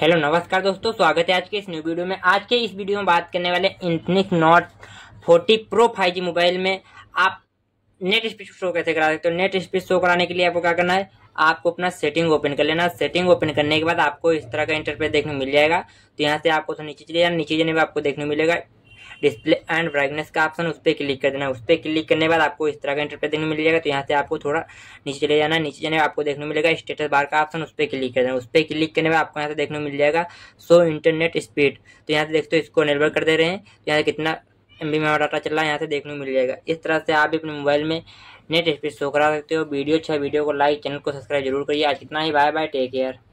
hello नमस्कार दोस्तों स्वागत है आज के इस न्यू वीडियो में आज के इस वीडियो में बात करने वाले Infinix note forty pro G mobile में आप नेट स्पीड शो कैसे करा सकते हो तो नेट स्पीड शो कराने के लिए आपको क्या करना है आपको अपना सेटिंग ओपन कर लेना सेटिंग ओपन करने के बाद आपको इस तरह का इंटरफेस देखने मिल जाएगा तो यहाँ से आपको तो नीचे चले जाना नीचे जाने में आपको देखने मिलेगा डिस्प्ले एंड ब्राइटनेस का ऑप्शन उस पर क्लिक कर देना है उस पर क्लिक करने के बाद आपको इस तरह का इंटरप्रेस देखने मिल जाएगा तो यहाँ से आपको थोड़ा नीचे चले जाना नीचे जाने आपको देखने मिलेगा स्टेटस बार का ऑप्शन उस पर क्लिक कर देना उस पर क्लिक करने बाद आपको यहाँ से देखने मिल जाएगा सो इंटरनेट स्पीड तो यहाँ से देखते हो इसको निर्भर कर दे रहे हैं तो यहाँ से कितना एम बी डाटा चल रहा है यहाँ से देखने को मिल जाएगा इस तरह से आप अपने मोबाइल में नेट स्पीड शो करा सकते हो वीडियो अच्छा वीडियो को लाइक चैनल को सब्सक्राइब जरूर करिए आज कितना ही बाय बाय टेक केयर